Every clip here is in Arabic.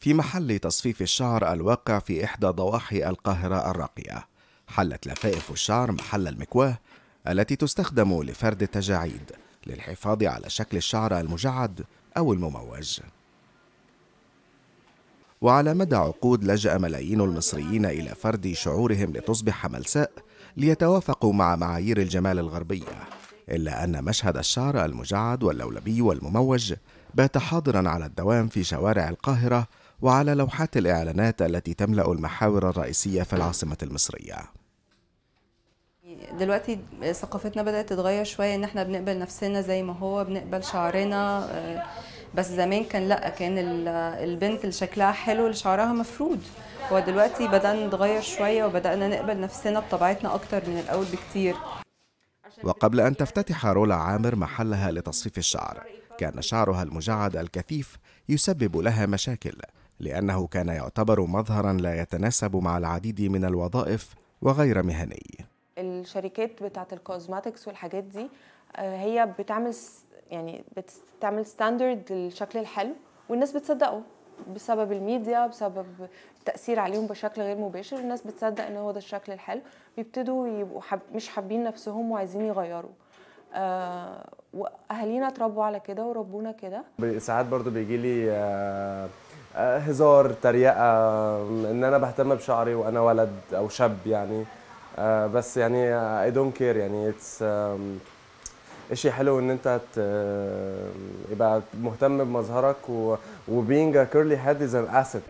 في محل تصفيف الشعر الواقع في إحدى ضواحي القاهرة الراقية حلت لفائف الشعر محل المكواه التي تستخدم لفرد التجاعيد للحفاظ على شكل الشعر المجعد أو المموج وعلى مدى عقود لجأ ملايين المصريين إلى فرد شعورهم لتصبح ملساء ليتوافقوا مع معايير الجمال الغربية إلا أن مشهد الشعر المجعد واللولبي والمموج بات حاضرا على الدوام في شوارع القاهرة وعلى لوحات الإعلانات التي تملأ المحاور الرئيسية في العاصمة المصرية دلوقتي ثقافتنا بدأت تتغير شوية إن احنا بنقبل نفسنا زي ما هو بنقبل شعرنا آه، بس زمان كان لأ كان البنت اللي شكلها حلو اللي شعرها مفرود هو دلوقتي بدأنا نتغير شوية وبدأنا نقبل نفسنا بطبيعتنا أكتر من الأول بكتير وقبل أن تفتتح رولا عامر محلها لتصفيف الشعر كان شعرها المجعد الكثيف يسبب لها مشاكل لأنه كان يعتبر مظهرا لا يتناسب مع العديد من الوظائف وغير مهني الشركات بتاعة الكوزماتكس والحاجات دي آه، هي بتعمل يعني بتعمل ستاندرد للشكل الحلو والناس بتصدقه بسبب الميديا بسبب التاثير عليهم بشكل غير مباشر الناس بتصدق ان هو ده الشكل الحلو بيبتدوا يبقوا حب مش حابين نفسهم وعايزين يغيروا آه واهالينا اتربوا على كده وربونا كده ساعات برضو بيجي لي آه هزار تريقه ان انا بهتم بشعري وانا ولد او شاب يعني آه، بس يعني اي دونت كير يعني اتس شيء حلو ان انت يبقى مهتم بمظهرك و... وبينج كيرلي هيد از ان اسيت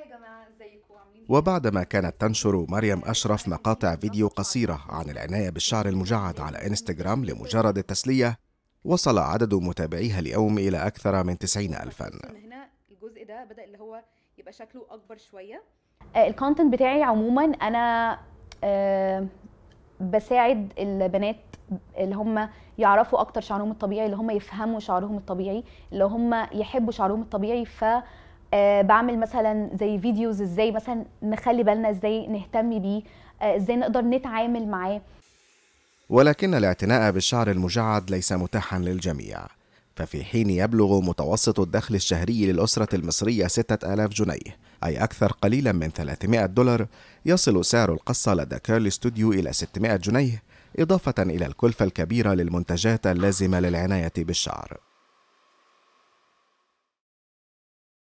وبعدما كانت تنشر مريم أشرف مقاطع فيديو قصيرة عن العناية بالشعر المجعد على إنستغرام لمجرد التسلية وصل عدد متابعيها اليوم إلى أكثر من 90 ألفاً ده بدا اللي هو يبقى شكله اكبر شويه آه، الكونتنت بتاعي عموما انا أه بساعد البنات اللي هم يعرفوا اكتر شعرهم الطبيعي اللي هم يفهموا شعرهم الطبيعي اللي هم يحبوا شعرهم الطبيعي ف آه، بعمل مثلا زي فيديوز ازاي مثلا نخلي بالنا ازاي نهتم بيه آه، ازاي نقدر نتعامل معاه ولكن الاعتناء بالشعر المجعد ليس متاحا للجميع ففي حين يبلغ متوسط الدخل الشهري للأسرة المصرية 6000 جنيه أي أكثر قليلا من 300 دولار يصل سعر القصة لدى كارل ستوديو إلى 600 جنيه إضافة إلى الكلفة الكبيرة للمنتجات اللازمة للعناية بالشعر